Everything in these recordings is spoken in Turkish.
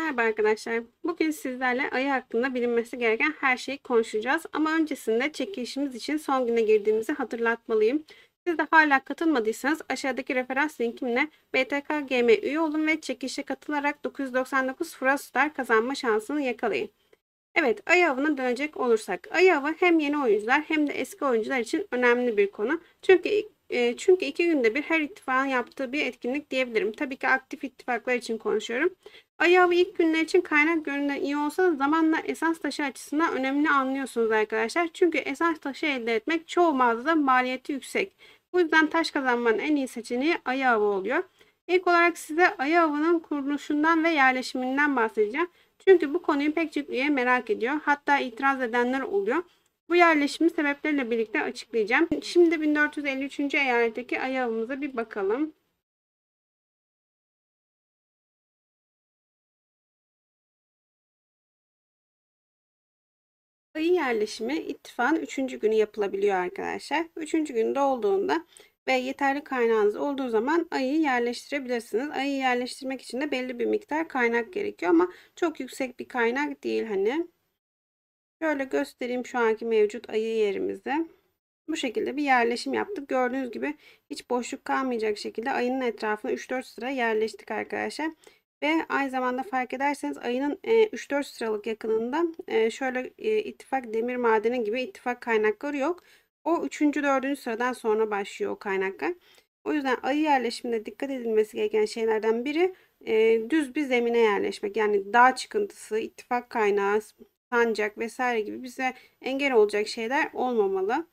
Merhaba arkadaşlar. Bugün sizlerle ayı hakkında bilinmesi gereken her şeyi konuşacağız. Ama öncesinde çekilişimiz için son güne girdiğimizi hatırlatmalıyım. Siz de hala katılmadıysanız aşağıdaki referans linkimle BTK BTKGM üye olun ve çekilişe katılarak 999 Frostar kazanma şansını yakalayın. Evet, ayı avına dönecek olursak. Ayı avı hem yeni oyuncular hem de eski oyuncular için önemli bir konu. Çünkü çünkü iki günde bir her ittifakın yaptığı bir etkinlik diyebilirim. Tabii ki aktif ittifaklar için konuşuyorum. Ayağı ilk günler için kaynak göründen iyi olsa da zamanla esans taşı açısından önemli anlıyorsunuz arkadaşlar. Çünkü esans taşı elde etmek çoğu mağazada maliyeti yüksek. Bu yüzden taş kazanmanın en iyi seçeneği ayağı oluyor. İlk olarak size ayağının kuruluşundan ve yerleşiminden bahsedeceğim. Çünkü bu konuyu pek çok üye merak ediyor. Hatta itiraz edenler oluyor. Bu yerleşimi sebepleriyle birlikte açıklayacağım. Şimdi 1453. eyaletteki ayağımıza bir bakalım. Ayı yerleşimi ittifakın 3. günü yapılabiliyor arkadaşlar. 3. günde olduğunda ve yeterli kaynağınız olduğu zaman ayıyı yerleştirebilirsiniz. Ayıyı yerleştirmek için de belli bir miktar kaynak gerekiyor ama çok yüksek bir kaynak değil hani. Şöyle göstereyim şu anki mevcut ayı yerimizi. Bu şekilde bir yerleşim yaptık. Gördüğünüz gibi hiç boşluk kalmayacak şekilde ayının etrafına 3-4 sıra yerleştik arkadaşlar. Ve aynı zamanda fark ederseniz ayının 3-4 e, sıralık yakınında e, şöyle e, ittifak demir madeni gibi ittifak kaynakları yok. O 3. 4. sıradan sonra başlıyor o kaynaklar. O yüzden ayı yerleşiminde dikkat edilmesi gereken şeylerden biri düz bir zemine yerleşmek. Yani dağ çıkıntısı, ittifak kaynağı, sancak vesaire gibi bize engel olacak şeyler olmamalı.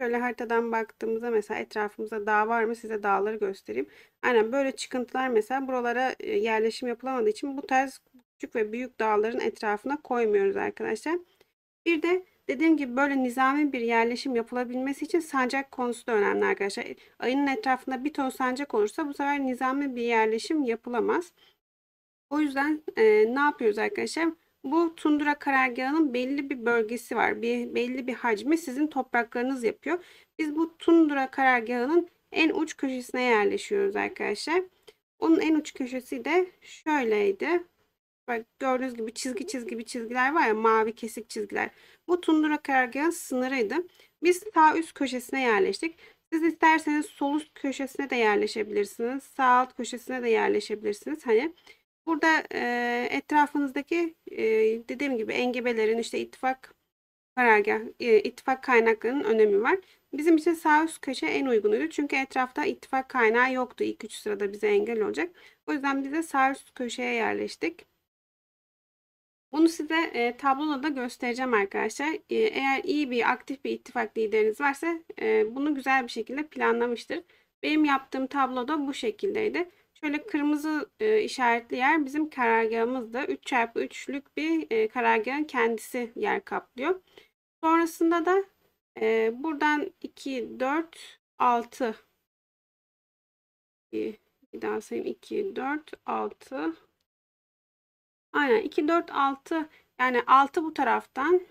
Şöyle haritadan baktığımızda mesela etrafımızda dağ var mı size dağları göstereyim. Aynen böyle çıkıntılar mesela buralara e, yerleşim yapılamadığı için bu tarz küçük ve büyük dağların etrafına koymuyoruz arkadaşlar. Bir de dediğim gibi böyle nizami bir yerleşim yapılabilmesi için sancak konusu da önemli arkadaşlar. E, ayının etrafında bir ton sancak olursa bu sefer nizami bir yerleşim yapılamaz. O yüzden e, ne yapıyoruz arkadaşlar? Bu tundura karargahının belli bir bölgesi var. Bir, belli bir hacmi sizin topraklarınız yapıyor. Biz bu tundura karargahının en uç köşesine yerleşiyoruz arkadaşlar. Onun en uç köşesi de şöyleydi. Bak gördüğünüz gibi çizgi çizgi bir çizgiler var ya mavi kesik çizgiler. Bu tundura karargahının sınırıydı. Biz sağ üst köşesine yerleştik. Siz isterseniz sol üst köşesine de yerleşebilirsiniz. Sağ alt köşesine de yerleşebilirsiniz. Hani Burada e, etrafınızdaki e, dediğim gibi engebelerin işte ittifak karargah, e, ittifak kaynaklarının önemi var. Bizim için sağ üst köşe en uygunuydu. Çünkü etrafta ittifak kaynağı yoktu. İlk üç sırada bize engel olacak. O yüzden biz de sağ üst köşeye yerleştik. Bunu size e, tabloda da göstereceğim arkadaşlar. E, eğer iyi bir aktif bir ittifak lideriniz varsa e, bunu güzel bir şekilde planlamıştır. Benim yaptığım tabloda bu şekildeydi. Şöyle kırmızı e, işaretli yer bizim karargahımızda 3 çarpı 3'lük bir e, karargahın kendisi yer kaplıyor. Sonrasında da e, buradan 2, 4, 6 bir daha sayayım 2, 4, 6 aynen 2, 4, 6 yani 6 bu taraftan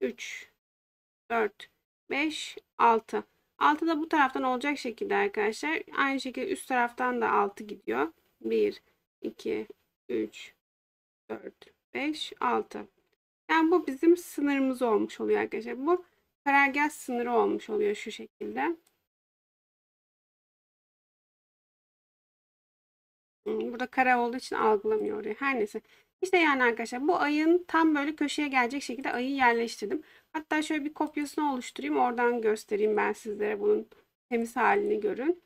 3, 4, 5, 6 Altı da bu taraftan olacak şekilde arkadaşlar. Aynı şekilde üst taraftan da altı gidiyor. 1, 2, 3, 4, 5, 6. Yani bu bizim sınırımız olmuş oluyor arkadaşlar. Bu karargah sınırı olmuş oluyor şu şekilde. Hmm, burada kara olduğu için algılamıyor oraya. Her neyse. İşte yani arkadaşlar bu ayın tam böyle köşeye gelecek şekilde ayı yerleştirdim. Hatta şöyle bir kopyasını oluşturayım. Oradan göstereyim ben sizlere bunun temiz halini görün.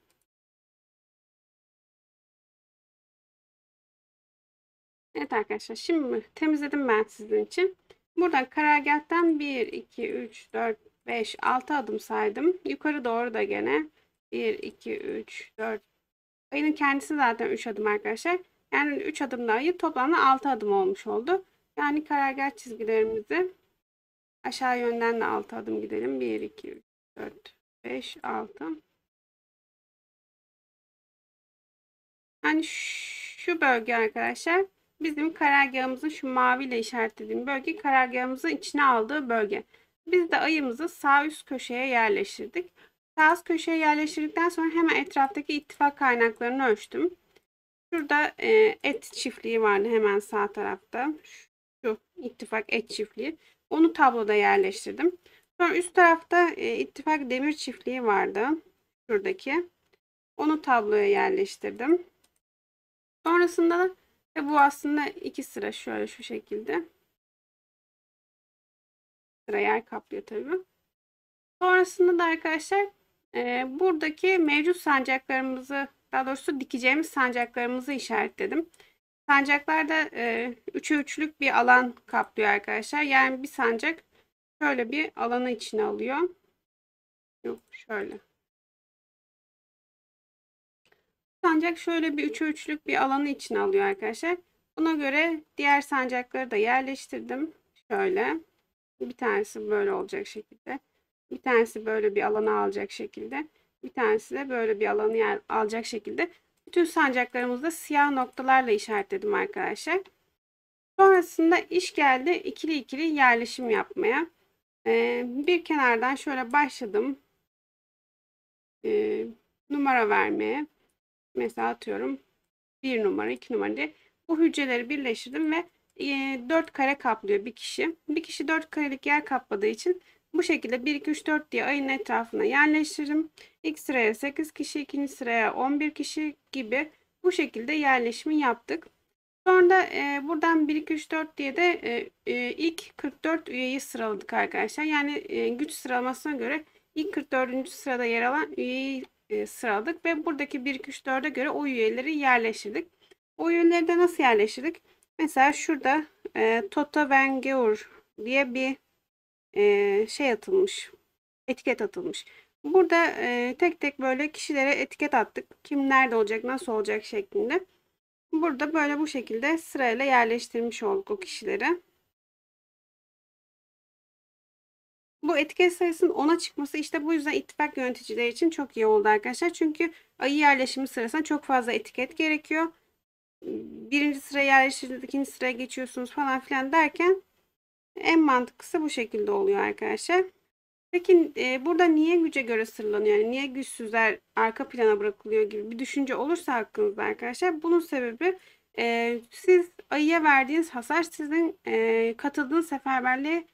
Evet arkadaşlar şimdi temizledim ben sizin için. Buradan karargâhtan 1, 2, 3, 4, 5, 6 adım saydım. Yukarı doğru da gene 1, 2, 3, 4. Ayının kendisi zaten 3 adım arkadaşlar. Yani 3 adımda yiyip toplamda 6 adım olmuş oldu. Yani karargah çizgilerimizi aşağı yönden de 6 adım gidelim. 1, 2, 3, 4, 5, 6. Yani şu bölge arkadaşlar bizim karargahımızın şu maviyle işaretlediğim bölge karargahımızın içine aldığı bölge. Biz de ayımızı sağ üst köşeye yerleştirdik. Sağ üst köşeye yerleştirdikten sonra hemen etraftaki ittifak kaynaklarını ölçtüm. Şurada e, et çiftliği vardı hemen sağ tarafta. Şu ittifak et çiftliği. Onu tabloda yerleştirdim. Sonra üst tarafta e, ittifak demir çiftliği vardı. Şuradaki. Onu tabloya yerleştirdim. Sonrasında da e, bu aslında iki sıra şöyle şu şekilde. Sıra yer kaplıyor tabii. Sonrasında da arkadaşlar e, buradaki mevcut sancaklarımızı daha doğrusu dikeceğimiz sancaklarımızı işaretledim. Sancaklarda e, 3'e üçlük bir alan kaplıyor arkadaşlar. Yani bir sancak şöyle bir alanı içine alıyor. Yok şöyle. Sancak şöyle bir 3'e üçlük bir alanı içine alıyor arkadaşlar. Buna göre diğer sancakları da yerleştirdim. Şöyle. Bir tanesi böyle olacak şekilde. Bir tanesi böyle bir alana alacak şekilde. Bir tanesi de böyle bir alanı yer alacak şekilde bütün sancaklarımızda siyah noktalarla işaretledim arkadaşlar. Sonrasında iş geldi ikili ikili yerleşim yapmaya. Ee, bir kenardan şöyle başladım. Ee, numara vermeye. Mesela atıyorum bir numara, iki numara diye. Bu hücreleri birleştirdim ve e, 4 kare kaplıyor bir kişi. Bir kişi dört karelik yer kapladığı için bu şekilde 1, 2, 3, 4 diye ayın etrafına yerleştiririm. İlk sıraya 8 kişi, ikinci sıraya 11 kişi gibi bu şekilde yerleşimi yaptık. Sonra da e, buradan 1, 2, 3, 4 diye de e, e, ilk 44 üyeyi sıraladık arkadaşlar. Yani e, güç sıralamasına göre ilk 44. sırada yer alan üyeyi e, sıraladık ve buradaki 1, 2, 3, 4'e göre o üyeleri yerleştirdik. O üyeleri de nasıl yerleştirdik? Mesela şurada e, Toto Wengeur diye bir e, şey atılmış. Etiket atılmış. Burada e, tek tek böyle kişilere etiket attık. Kim nerede olacak, nasıl olacak şeklinde. Burada böyle bu şekilde sırayla yerleştirmiş olduk o kişileri. Bu etiket sayısının 10'a çıkması işte bu yüzden ittifak yöneticileri için çok iyi oldu arkadaşlar. Çünkü ayı yerleşimi sırasında çok fazla etiket gerekiyor. Birinci sıraya yerleştirdiniz, ikinci sıraya geçiyorsunuz falan filan derken en mantıklısı bu şekilde oluyor arkadaşlar. Peki e, burada niye güce göre sırlanıyor? Yani niye güçsüzler arka plana bırakılıyor gibi bir düşünce olursa hakkınızda arkadaşlar. Bunun sebebi e, siz ayıya verdiğiniz hasar sizin e, katıldığınız seferberliğe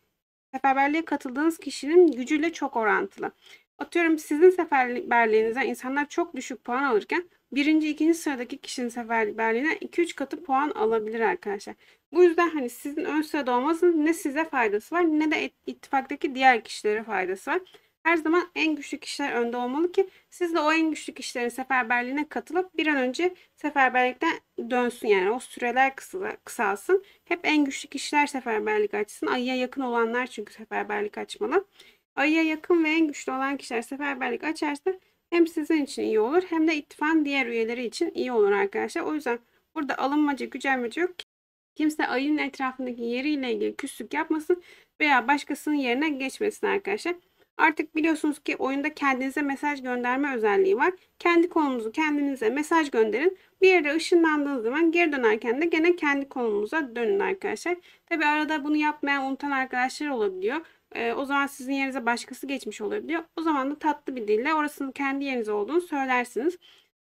seferberliğe katıldığınız kişinin gücüyle çok orantılı. Atıyorum sizin seferberliğinizden insanlar çok düşük puan alırken birinci, ikinci sıradaki kişinin seferberliğine 2-3 katı puan alabilir arkadaşlar. Bu yüzden hani sizin ön sırada olmasının ne size faydası var ne de ittifaktaki diğer kişilere faydası var. Her zaman en güçlü kişiler önde olmalı ki siz de o en güçlü kişilerin seferberliğine katılıp bir an önce seferberlikten dönsün yani o süreler kısalsın. Hep en güçlü kişiler seferberlik açsın. Ayıya yakın olanlar çünkü seferberlik açmalı. Ay'a yakın ve en güçlü olan kişiler seferberlik açarsa hem sizin için iyi olur hem de ittifakın diğer üyeleri için iyi olur arkadaşlar. O yüzden burada alınmaca gücenmece yok. Kimse ayının etrafındaki yeriyle ilgili küslük yapmasın veya başkasının yerine geçmesin arkadaşlar. Artık biliyorsunuz ki oyunda kendinize mesaj gönderme özelliği var. Kendi konumuzu kendinize mesaj gönderin. Bir yere ışınlandığınız zaman geri dönerken de gene kendi konumuza dönün arkadaşlar. Tabi arada bunu yapmayan unutan arkadaşlar olabiliyor. E, o zaman sizin yerinize başkası geçmiş oluyor diyor. O zaman da tatlı bir dille orasının kendi yeriniz olduğunu söylersiniz.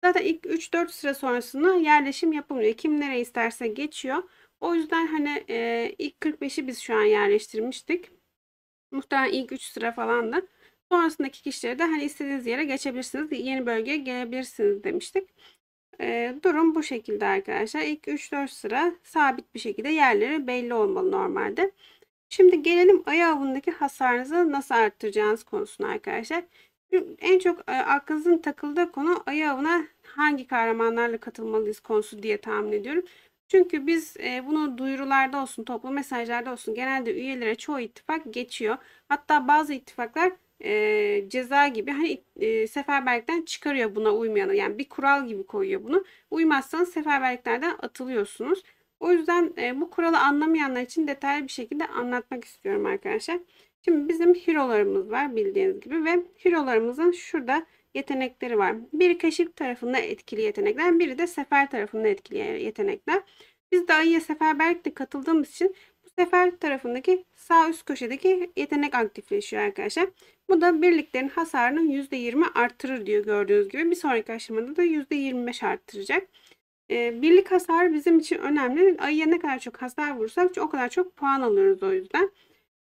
Zaten ilk 3-4 sıra sonrasında yerleşim yapılmıyor. Kim nereye isterse geçiyor. O yüzden hani e, ilk 45'i biz şu an yerleştirmiştik. Muhtemelen ilk 3 sıra falan da. Sonrasındaki kişileri de hani istediğiniz yere geçebilirsiniz. Yeni bölgeye gelebilirsiniz demiştik. E, durum bu şekilde arkadaşlar. İlk 3-4 sıra sabit bir şekilde yerleri belli olmalı normalde. Şimdi gelelim ayağındaki hasarınızı nasıl arttıracağınız konusuna arkadaşlar. En çok e, aklınızın takıldığı konu ayağına hangi kahramanlarla katılmalıyız konusu diye tahmin ediyorum. Çünkü biz e, bunu duyurularda olsun, toplu mesajlarda olsun genelde üyelere çoğu ittifak geçiyor. Hatta bazı ittifaklar e, ceza gibi hani e, seferberlikten çıkarıyor buna uymayanı. Yani bir kural gibi koyuyor bunu. Uymazsanız seferberliklerden atılıyorsunuz. O yüzden e, bu kuralı anlamayanlar için detaylı bir şekilde anlatmak istiyorum arkadaşlar. Şimdi bizim hero'larımız var bildiğiniz gibi ve hero'larımızın şurada yetenekleri var. Biri kaşık tarafında etkili yetenekler, biri de sefer tarafında etkili yetenekler. Biz de ayıya seferberlikle katıldığımız için bu sefer tarafındaki sağ üst köşedeki yetenek aktifleşiyor arkadaşlar. Bu da birliklerin hasarını %20 arttırır diyor gördüğünüz gibi. Bir sonraki aşamada da %25 arttıracak. E, birlik hasar bizim için önemli. Ayıya ne kadar çok hasar vursak o kadar çok puan alıyoruz o yüzden.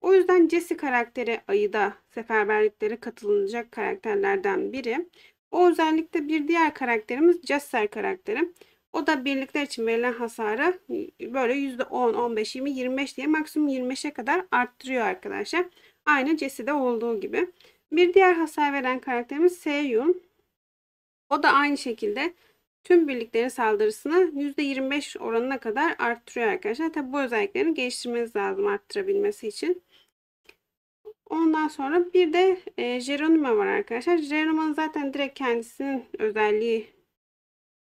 O yüzden Jesse karakteri ayıda seferberliklere katılınacak karakterlerden biri. O özellikle bir diğer karakterimiz Jester karakteri. O da birlikler için verilen hasara böyle %10, 15, 20, 25 diye maksimum 25'e kadar arttırıyor arkadaşlar. Aynı Jesse'de olduğu gibi. Bir diğer hasar veren karakterimiz Seyun. O da aynı şekilde tüm birliklerin saldırısını %25 oranına kadar arttırıyor arkadaşlar. Tabi bu özelliklerini geliştirmeniz lazım arttırabilmesi için. Ondan sonra bir de e, Jeronima var arkadaşlar. Jeronima'nın zaten direkt kendisinin özelliği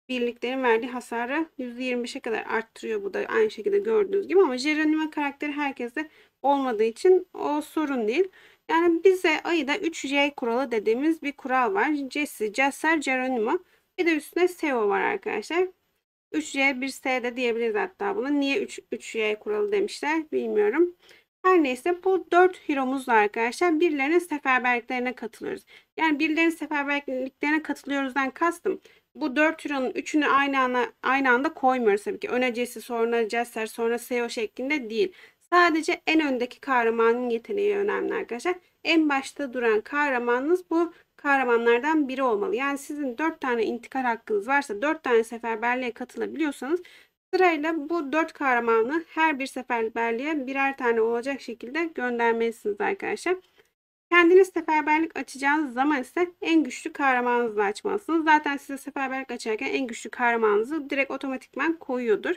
birliklerin verdiği hasarı %25'e kadar arttırıyor. Bu da aynı şekilde gördüğünüz gibi ama Jeronima karakteri herkese olmadığı için o sorun değil. Yani bize ayıda 3J kuralı dediğimiz bir kural var. Jesse, Jesser, Jeronimo. Bir de üstüne SEO var arkadaşlar. 3Y bir S de diyebiliriz hatta bunu Niye 3, 3Y kuralı demişler bilmiyorum. Her neyse bu 4 hero'muzla arkadaşlar birilerinin seferberliklerine katılıyoruz. Yani birilerinin seferberliklerine katılıyoruzdan kastım. Bu 4 hero'nun 3'ünü aynı anda, aynı anda koymuyoruz tabii ki. Öne Jesse sonra Jester sonra SEO şeklinde değil. Sadece en öndeki kahramanın yeteneği önemli arkadaşlar. En başta duran kahramanınız bu kahramanlardan biri olmalı. Yani sizin 4 tane intikal hakkınız varsa 4 tane seferberliğe katılabiliyorsanız sırayla bu 4 kahramanı her bir seferberliğe birer tane olacak şekilde göndermelisiniz arkadaşlar. Kendiniz seferberlik açacağınız zaman ise en güçlü kahramanınızla açmalısınız. Zaten size seferberlik açarken en güçlü kahramanınızı direkt otomatikman koyuyordur.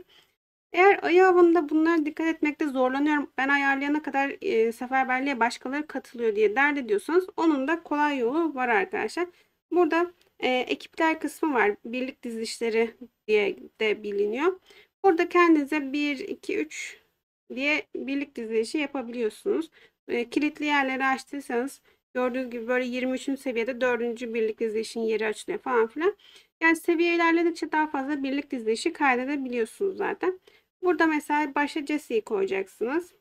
Eğer ayı avında bunlara dikkat etmekte zorlanıyorum, ben ayarlayana kadar e, seferberliğe başkaları katılıyor diye dert ediyorsanız onun da kolay yolu var arkadaşlar. Burada e, ekipler kısmı var. Birlik dizilişleri diye de biliniyor. Burada kendinize 1, 2, 3 diye birlik dizilişi yapabiliyorsunuz. E, kilitli yerleri açtıysanız gördüğünüz gibi böyle 23. seviyede 4. birlik dizilişin yeri açılıyor falan filan. Yani seviye ilerledikçe daha fazla birlik dizilişi kaydedebiliyorsunuz zaten. Burada mesela başta Jesse'yi koyacaksınız.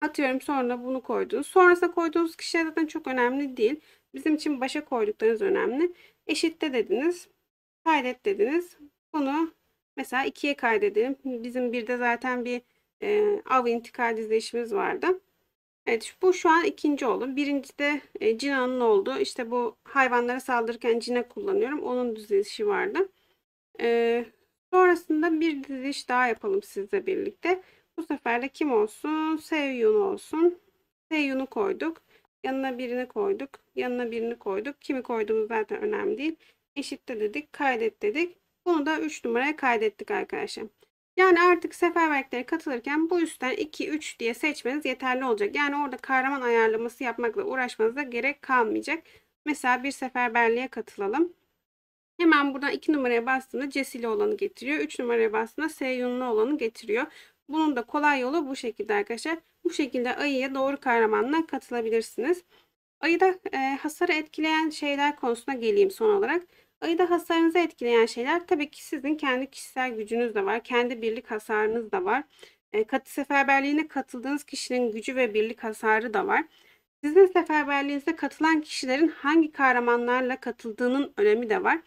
Atıyorum sonra bunu koydunuz. Sonrasında koyduğunuz kişi zaten çok önemli değil. Bizim için başa koyduklarınız önemli. Eşitte dediniz. Kaydet dediniz. Bunu mesela ikiye kaydedelim. Bizim bir de zaten bir e, av intikal dizilişimiz vardı. Evet bu şu an ikinci oldu. Birincisi de e, Cina'nın oldu. İşte bu hayvanlara saldırırken Cina kullanıyorum. Onun dizilişi vardı. E, Sonrasında bir diziş daha yapalım sizle birlikte. Bu sefer de kim olsun? Seyyun olsun. Seyyun'u koyduk. Yanına birini koyduk. Yanına birini koyduk. Kimi koyduğumuz zaten önemli değil. Eşitte dedik. Kaydet dedik. Bunu da 3 numaraya kaydettik arkadaşlar. Yani artık seferberliklere katılırken bu üstten 2-3 diye seçmeniz yeterli olacak. Yani orada kahraman ayarlaması yapmakla uğraşmanıza gerek kalmayacak. Mesela bir seferberliğe katılalım. Hemen buradan 2 numaraya bastığında Cesile olanı getiriyor. 3 numaraya bastığında Seyunlu olanı getiriyor. Bunun da kolay yolu bu şekilde arkadaşlar. Bu şekilde ayıya doğru kahramanla katılabilirsiniz. Ayıda e, hasarı etkileyen şeyler konusuna geleyim son olarak. Ayıda hasarınızı etkileyen şeyler tabii ki sizin kendi kişisel gücünüz de var. Kendi birlik hasarınız da var. E, katı seferberliğine katıldığınız kişinin gücü ve birlik hasarı da var. Sizin seferberliğinize katılan kişilerin hangi kahramanlarla katıldığının önemi de var.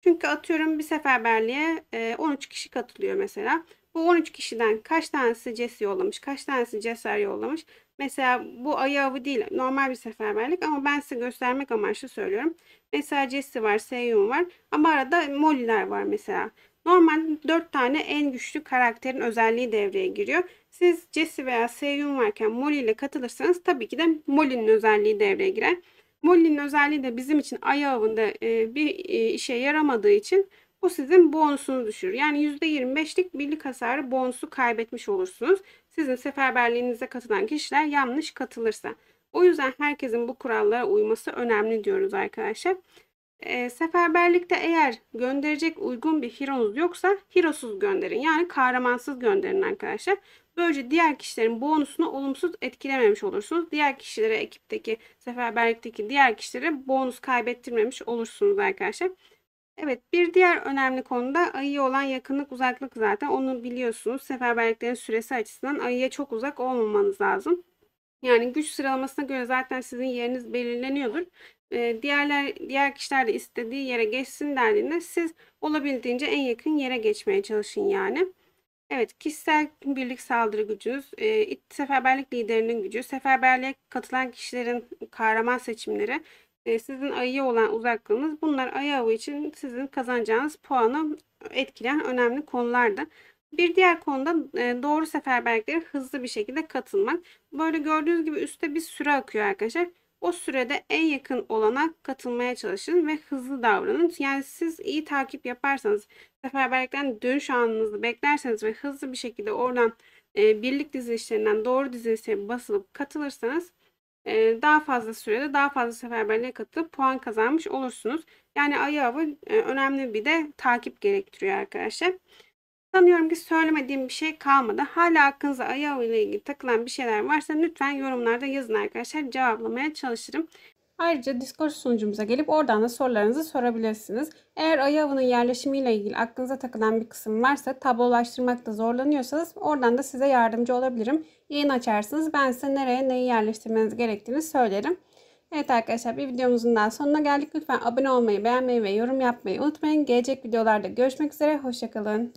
Çünkü atıyorum bir seferberliğe 13 e, kişi katılıyor mesela. Bu 13 kişiden kaç tanesi Jesse yollamış, kaç tanesi Cesar yollamış. Mesela bu ayı avı değil, normal bir seferberlik ama ben size göstermek amaçlı söylüyorum. Mesela Jesse var, Seyun var ama arada Molly'ler var mesela. Normal 4 tane en güçlü karakterin özelliği devreye giriyor. Siz cesi veya seyyum varken molly ile katılırsanız tabii ki de molly'nin özelliği devreye girer. Molly'nin özelliği de bizim için ayı avında e, bir e, işe yaramadığı için bu sizin bonusunu düşürür. Yani %25'lik birlik hasarı bonusu kaybetmiş olursunuz. Sizin seferberliğinize katılan kişiler yanlış katılırsa. O yüzden herkesin bu kurallara uyması önemli diyoruz arkadaşlar. E, seferberlikte eğer gönderecek uygun bir hironuz yoksa hirosuz gönderin. Yani kahramansız gönderin arkadaşlar. Böylece diğer kişilerin bonusunu olumsuz etkilememiş olursunuz. Diğer kişilere ekipteki seferberlikteki diğer kişilere bonus kaybettirmemiş olursunuz arkadaşlar. Evet bir diğer önemli konu da ayıya olan yakınlık uzaklık zaten onu biliyorsunuz. Seferberliklerin süresi açısından ayıya çok uzak olmamanız lazım. Yani güç sıralamasına göre zaten sizin yeriniz belirleniyordur. Ee, diğerler diğer kişiler de istediği yere geçsin dendiğinde siz olabildiğince en yakın yere geçmeye çalışın yani. Evet, kişisel birlik saldırı gücü, e, seferberlik liderinin gücü, seferberliğe katılan kişilerin kahraman seçimleri, e, sizin ayı olan uzaklığınız bunlar ayı avı için sizin kazanacağınız puanı etkileyen önemli konulardı. Bir diğer konuda e, doğru seferberliklere hızlı bir şekilde katılmak. Böyle gördüğünüz gibi üstte bir süre akıyor arkadaşlar. O sürede en yakın olana katılmaya çalışın ve hızlı davranın. Yani siz iyi takip yaparsanız, seferberlikten dönüş anınızı beklerseniz ve hızlı bir şekilde oradan e, birlik dizilişlerinden doğru dizilişe basılıp katılırsanız e, daha fazla sürede daha fazla seferberliğe katılıp puan kazanmış olursunuz. Yani ayı avı e, önemli bir de takip gerektiriyor arkadaşlar. Sanıyorum ki söylemediğim bir şey kalmadı. Hala aklınıza ayağı ile ilgili takılan bir şeyler varsa lütfen yorumlarda yazın arkadaşlar. Cevaplamaya çalışırım. Ayrıca Discord sunucumuza gelip oradan da sorularınızı sorabilirsiniz. Eğer Ayava'nın yerleşimiyle ilgili aklınıza takılan bir kısım varsa tablolaştırmakta zorlanıyorsanız oradan da size yardımcı olabilirim. Yayın açarsınız ben size nereye neyi yerleştirmeniz gerektiğini söylerim. Evet arkadaşlar bir videomuzun daha sonuna geldik. Lütfen abone olmayı, beğenmeyi ve yorum yapmayı unutmayın. Gelecek videolarda görüşmek üzere. Hoşçakalın.